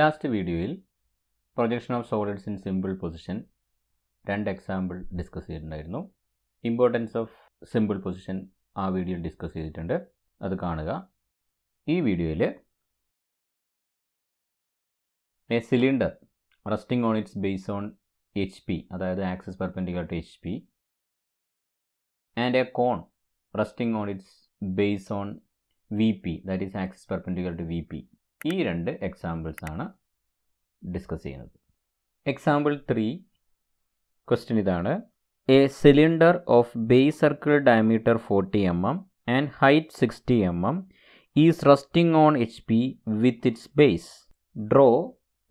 Last വീഡിയോയിൽ projection of solids in simple position രണ്ട് example discuss ചെയ്തിട്ടുണ്ടായിരുന്നു ഇമ്പോർട്ടൻസ് ഓഫ് സിമ്പിൾ പൊസിഷൻ ആ video discuss ചെയ്തിട്ടുണ്ട് അത് കാണുക ഈ വീഡിയോയിൽ a cylinder resting on its base on H P അതായത് axis perpendicular to H P and a cone resting on its base on V P that is axis perpendicular to V P ഈ രണ്ട് examples ആണ് discuss ചെയ്യുന്നത് example three question ഇതാണ് a cylinder of base circle diameter forty m m and height sixty m m is resting on H P with its base draw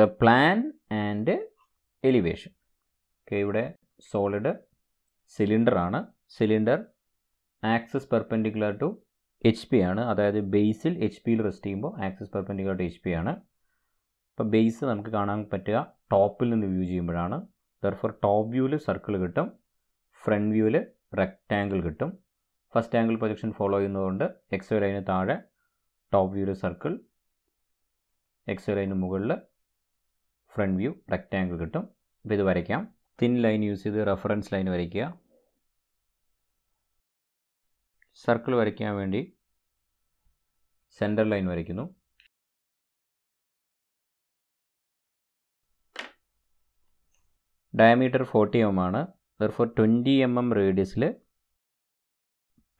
the plan and elevation okay ഇവിടെ solid cylinder ആണ് cylinder axis perpendicular to H P ആണ് അതായത് ബേസിൽ H പിയിൽ rest ചെയ്യുമ്പോൾ axis perpendicular to H P ആണ് അപ്പോൾ base നമുക്ക് കാണാൻ പറ്റുക ടോപ്പിൽ നിന്ന് വ്യൂ ചെയ്യുമ്പോഴാണ് ദർഫോർ ടോപ്പ് വ്യൂവിൽ സർക്കിൾ കിട്ടും ഫ്രണ്ട് വ്യൂവിൽ റെക്റ്റാങ്കിൾ കിട്ടും ഫസ്റ്റ് ആംഗിൾ പ്രൊജക്ഷൻ ഫോളോ ചെയ്യുന്നതുകൊണ്ട് എക്സ് ലൈന് താഴെ ടോപ്പ് വ്യൂവിൽ സർക്കിൾ എക്സ് ലൈന് മുകളിൽ ഫ്രണ്ട് വ്യൂ റെക്റ്റാങ്കിൾ കിട്ടും അപ്പോൾ ഇത് വരയ്ക്കാം തിൻ ലൈൻ യൂസ് ചെയ്ത് റെഫറൻസ് ലൈൻ വരയ്ക്കുക സർക്കിൾ വരയ്ക്കാൻ വേണ്ടി സെൻറ്റർ ലൈൻ വരയ്ക്കുന്നു ഡയമീറ്റർ ഫോർട്ടി എം ആണ് ദർഫോർ ട്വൻറ്റി എം എം റേഡിയസിൽ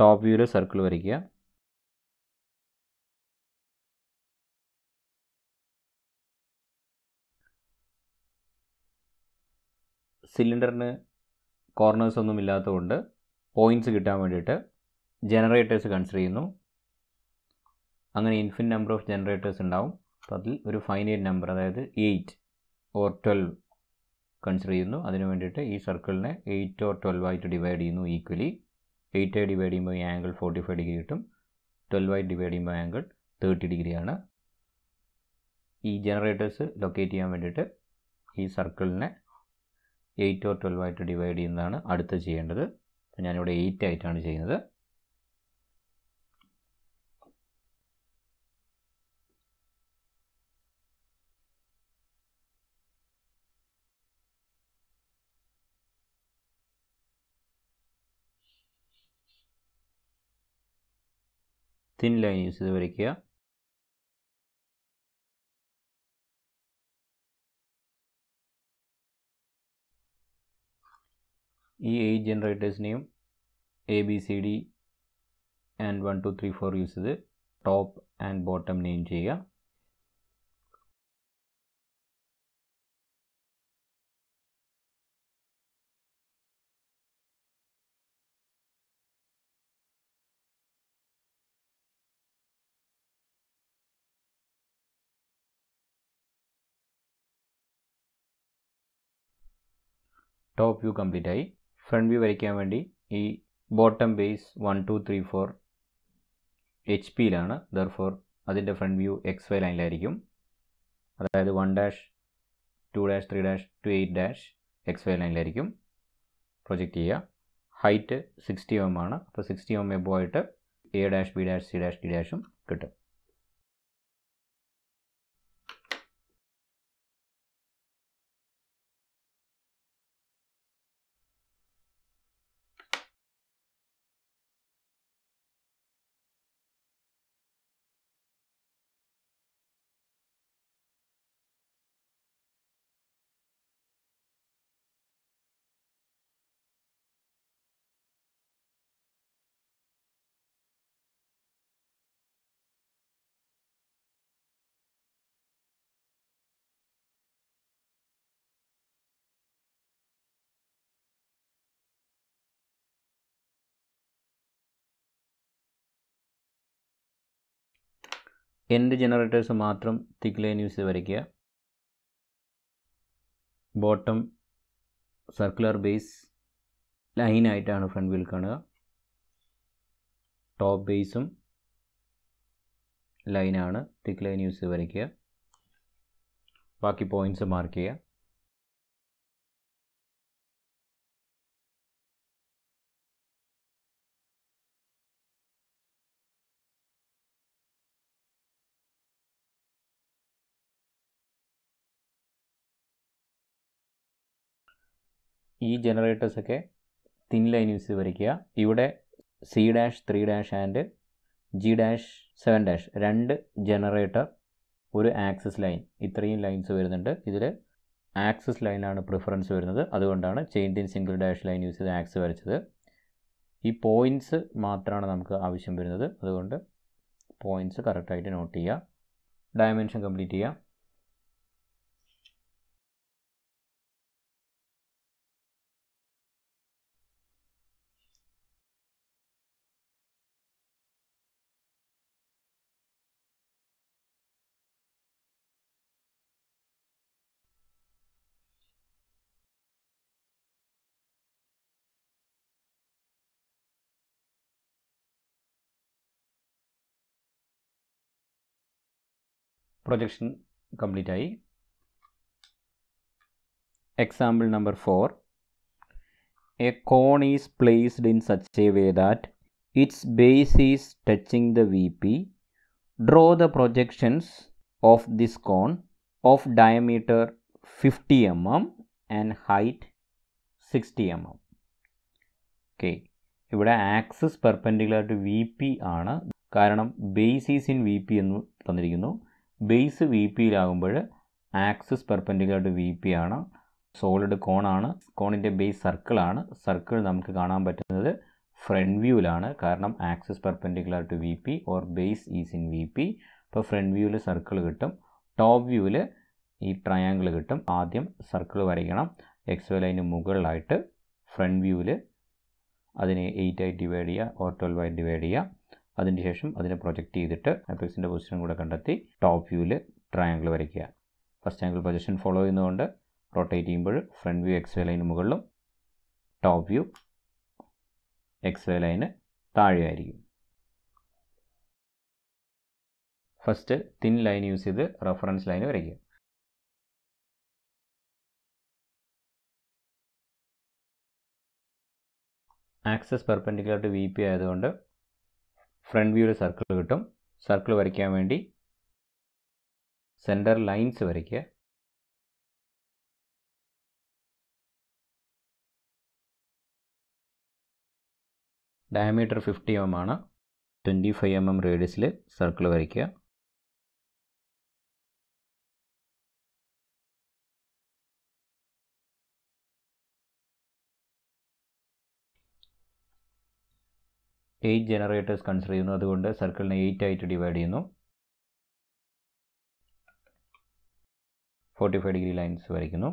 ടോപ്പ് വ്യൂവിൽ സർക്കിൾ വരയ്ക്കുക സിലിണ്ടറിന് കോർണേഴ്സ് ഒന്നും ഇല്ലാത്തതുകൊണ്ട് പോയിൻറ്റ്സ് കിട്ടാൻ വേണ്ടിയിട്ട് ജനറേറ്റേഴ്സ് കൺസിഡർ ചെയ്യുന്നു അങ്ങനെ ഇൻഫിൻ നമ്പർ ഓഫ് ജനറേറ്റേഴ്സ് ഉണ്ടാവും അപ്പോൾ അതിൽ ഒരു ഫൈനൈറ്റ് നമ്പർ അതായത് എയ്റ്റ് ഓർ ട്വൽവ് കൺസിഡർ ചെയ്യുന്നു അതിന് വേണ്ടിയിട്ട് ഈ സർക്കിളിനെ എയ്റ്റ് ഓർ ട്വൽവ് ആയിട്ട് ഡിവൈഡ് ചെയ്യുന്നു ഈക്വലി എയ്റ്റ് ഡിവൈഡ് ചെയ്യുമ്പോൾ ഈ ആംഗിൾ ഫോർട്ടി ഫൈവ് ഡിഗ്രി കിട്ടും ട്വൽവ് ആയിട്ട് ഡിവൈഡ് ചെയ്യുമ്പോൾ ആംഗിൾ തേർട്ടി ഡിഗ്രിയാണ് ഈ ജനറേറ്റേഴ്സ് ലൊക്കേറ്റ് ചെയ്യാൻ വേണ്ടിയിട്ട് ഈ സർക്കിളിനെ എയ്റ്റ് ഓർ ട്വൽവ് ആയിട്ട് ഡിവൈഡ് ചെയ്യുന്നതാണ് അടുത്ത് ചെയ്യേണ്ടത് ഞാനിവിടെ എയ്റ്റ് ആയിട്ടാണ് ചെയ്യുന്നത് thin line use the varikya. E8 generators name ABCD and 1, 2, 3, 4 use the top and bottom name. Jaya. Top view complete ആയി ഫ്രണ്ട് വ്യൂ വരയ്ക്കാൻ വേണ്ടി ഈ bottom base one two three four H പിയിലാണ് ദർ ഫോർ അതിൻ്റെ front view X Y ലൈനിലായിരിക്കും അതായത് one dash two dash three dash to eight dash X Y ലൈനിലായിരിക്കും project ചെയ്യുക ഹൈറ്റ് സിക്സ്റ്റി എം ആണ് അപ്പോൾ സിക്സ്റ്റി എം എബോ ആയിട്ട് A dash B dash C dash D ഡാഷും കിട്ടും എൻഡ് ജനറേറ്റേഴ്സ് മാത്രം തിക് ലൈൻ യൂസ് ചെയ്ത് വരയ്ക്കുക ബോട്ടം സർക്കുലർ ബേസ് ലൈനായിട്ടാണ് ഫ്രണ്ട് വീൽ കാണുക ടോപ്പ് ബേസും ലൈനാണ് തിക് ലൈൻ യൂസ് ചെയ്ത് വരയ്ക്കുക ബാക്കി പോയിൻറ്റ്സ് മാർക്ക് ചെയ്യുക ഈ ജനറേറ്റേഴ്സൊക്കെ തിൻ ലൈൻ യൂസ് വരയ്ക്കുക ഇവിടെ C dash three dash and G dash seven dash രണ്ട് ജനറേറ്റർ ഒരു ആക്സസ് ലൈൻ ഇത്രയും ലൈൻസ് വരുന്നുണ്ട് ഇതിൽ ആക്സസ് ലൈനാണ് പ്രിഫറൻസ് വരുന്നത് അതുകൊണ്ടാണ് chain thin single dash line use ചെയ്ത് ആക്സ് വരച്ചത് ഈ പോയിൻറ്റ്സ് മാത്രമാണ് നമുക്ക് ആവശ്യം വരുന്നത് അതുകൊണ്ട് പോയിൻറ്റ്സ് കറക്റ്റായിട്ട് നോട്ട് ചെയ്യുക ഡയമെൻഷൻ കംപ്ലീറ്റ് ചെയ്യുക പ്രൊജക്ഷൻ കംപ്ലീറ്റ് ആയി example number four a cone is placed in such a way that its base is touching the V P draw the projections of this cone of diameter fifty m m and height sixty m m okay ഇവിടെ axis perpendicular to V P ആണ് കാരണം base is in V P എന്ന് തന്നിരിക്കുന്നു base V പിയിലാകുമ്പോൾ axis perpendicular to V P ആണ് solid കോണാണ് കോണിൻ്റെ base സർക്കിളാണ് circle നമുക്ക് കാണാൻ പറ്റുന്നത് ഫ്രണ്ട് വ്യൂവിലാണ് കാരണം axis perpendicular to V P or base is in V P അപ്പോൾ ഫ്രണ്ട് വ്യൂവിൽ സർക്കിൾ കിട്ടും ടോപ്പ് വ്യൂവിൽ ഈ ട്രയാങ്കിൾ കിട്ടും ആദ്യം സർക്കിൾ വരയ്ക്കണം എക്സ് വൈ ലൈന് മുകളിലായിട്ട് ഫ്രണ്ട് വ്യൂവിൽ അതിനെ എയ്റ്റായി ഡിവൈഡ് ചെയ്യുക ഓർ ട്വൽവായി ഡിവൈഡ് ചെയ്യുക ശേഷം അതിനെ പ്രൊജക്റ്റ് ചെയ്തിട്ട് അപെക്സിൻ്റെ പൊസിഷൻ കൂടെ കണ്ടെത്തി ടോപ്പ് വ്യൂവിൽ ട്രയാങ്കിൾ വരയ്ക്കുക ഫസ്റ്റ് ആംഗിൾ പൊസിഷൻ ഫോളോ ചെയ്യുന്നതുകൊണ്ട് റൊട്ടേറ്റ് ചെയ്യുമ്പോൾ ഫ്രണ്ട് വ്യൂ എക്സ് വൈ ലൈന് മുകളിലും ടോപ്പ് വ്യൂ എക്സ് വൈ ലൈന് താഴെയായിരിക്കും ഫസ്റ്റ് തിൻ ലൈൻ യൂസ് ചെയ്ത് റെഫറൻസ് ലൈൻ വരയ്ക്കുക axis perpendicular to V P ആയതുകൊണ്ട് ഫ്രണ്ട് വ്യൂവിൽ സർക്കിൾ കിട്ടും സർക്കിൾ വരയ്ക്കാൻ വേണ്ടി സെൻറ്റർ ലൈൻസ് വരയ്ക്കുക ഡയമീറ്റർ ഫിഫ്റ്റി എം എം ആണ് ട്വൻറ്റി ഫൈവ് എം എം റേഡിയസിൽ സർക്കിൾ വരയ്ക്കുക എയ്റ്റ് ജനറേറ്റേഴ്സ് കൺസിഡർ ചെയ്യുന്നു അതുകൊണ്ട് സർക്കിളിനെ എയ്റ്റ് ആയിട്ട് ഡിവൈഡ് ചെയ്യുന്നു ഫോർട്ടി ഫൈവ് ഡിഗ്രി ലൈൻസ് വരയ്ക്കുന്നു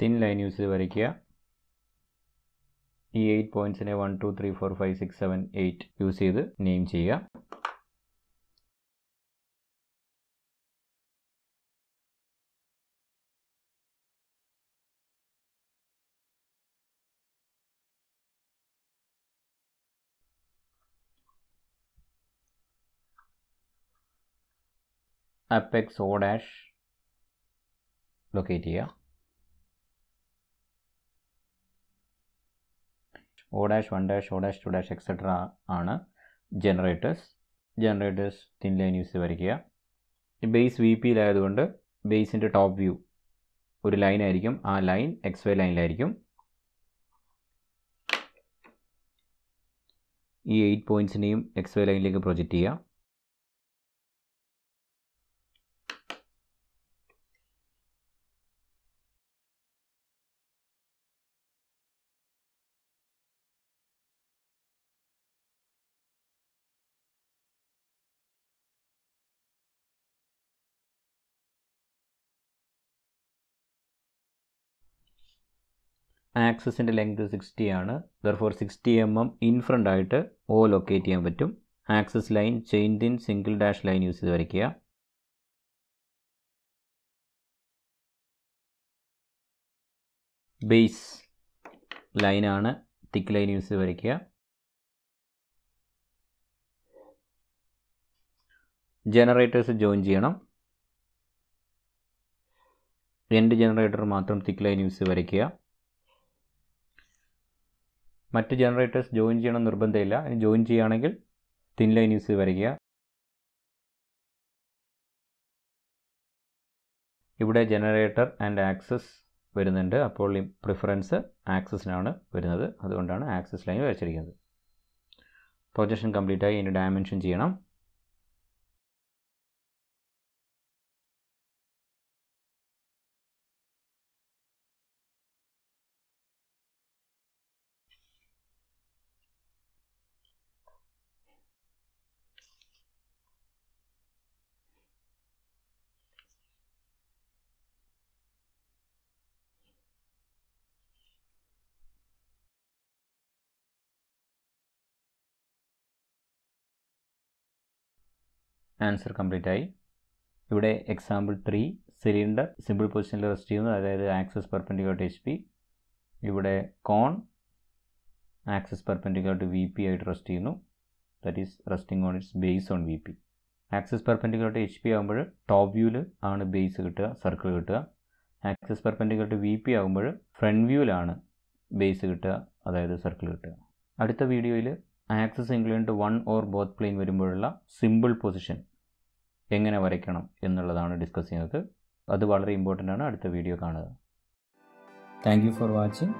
തിൻ ലൈൻ യൂസ് ചെയ്ത് വരയ്ക്കുക E eight points in a one, two, three, four, five, six, seven, eight. You see the name chia. Apex O dash locate here. O dash one dash O dash two dash etcetera ആണ് generators generators thin line use വരയ്ക്കുക base V പിയിലായതുകൊണ്ട് ബേസിൻ്റെ top view ഒരു ലൈനായിരിക്കും ആ line X Y ലൈനിലായിരിക്കും ഈ eight പോയിൻറ്റ്സിനെയും എക്സ് വൈ ലൈനിലേക്ക് പ്രൊജക്റ്റ് ചെയ്യുക ആക്സസിൻ്റെ ലെങ്ത് സിക്സ്റ്റി ആണ് therefore sixty m m in front ആയിട്ട് ഓ ലൊക്കേറ്റ് ചെയ്യാൻ പറ്റും axis line chain in single dash line use ചെയ്ത് വരയ്ക്കുക ബേസ് ലൈനാണ് തിക്ക് ലൈൻ യൂസ് ചെയ്ത് വരയ്ക്കുക ജനറേറ്റേഴ്സ് ജോയിൻ ചെയ്യണം രണ്ട് ജനറേറ്റർ മാത്രം തിക്ക് ലൈൻ യൂസ് ചെയ്ത് വരയ്ക്കുക മറ്റ് ജനറേറ്റേഴ്സ് ജോയിൻ ചെയ്യണം നിർബന്ധമില്ല ഇനി ജോയിൻ ചെയ്യുകയാണെങ്കിൽ തിൻ ലൈൻ യൂസ് ചെയ്ത് വരയ്ക്കുക ഇവിടെ ജനറേറ്റർ ആൻഡ് ആക്സസ് വരുന്നുണ്ട് അപ്പോൾ ഈ പ്രിഫറൻസ് ആക്സസിനാണ് വരുന്നത് അതുകൊണ്ടാണ് ആക്സസ് ലൈൻ വരച്ചിരിക്കുന്നത് പ്രൊജക്ഷൻ കംപ്ലീറ്റായി ഇതിൻ്റെ ഡയമെൻഷൻ ചെയ്യണം ആൻസർ കംപ്ലീറ്റ് ആയി ഇവിടെ എക്സാമ്പിൾ ത്രീ സിലിണ്ടർ സിമ്പിൾ പൊസിഷനിൽ റെസ്റ്റ് ചെയ്യുന്നത് അതായത് axis perpendicular to H P ഇവിടെ cone axis perpendicular to V P ആയിട്ട് റെസ്റ്റ് ചെയ്യുന്നു that is resting on its base on V P axis perpendicular to H P ആകുമ്പോൾ top വ്യൂവിൽ ആണ് base കിട്ടുക സർക്കിൾ കിട്ടുക axis perpendicular to V P ആകുമ്പോൾ front വ്യൂവിലാണ് ബേസ് കിട്ടുക അതായത് സർക്കിൾ കിട്ടുക അടുത്ത വീഡിയോയിൽ axis include one or both plane വരുമ്പോഴുള്ള സിമ്പിൾ പൊസിഷൻ എങ്ങനെ വരയ്ക്കണം എന്നുള്ളതാണ് ഡിസ്കസ് ചെയ്യുന്നത് അത് വളരെ ഇമ്പോർട്ടൻ്റ് ആണ് അടുത്ത വീഡിയോ കാണുക thank you for watching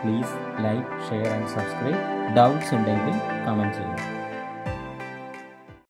please like share and subscribe doubts ഉണ്ടെങ്കിൽ കമൻറ്റ് ചെയ്യുക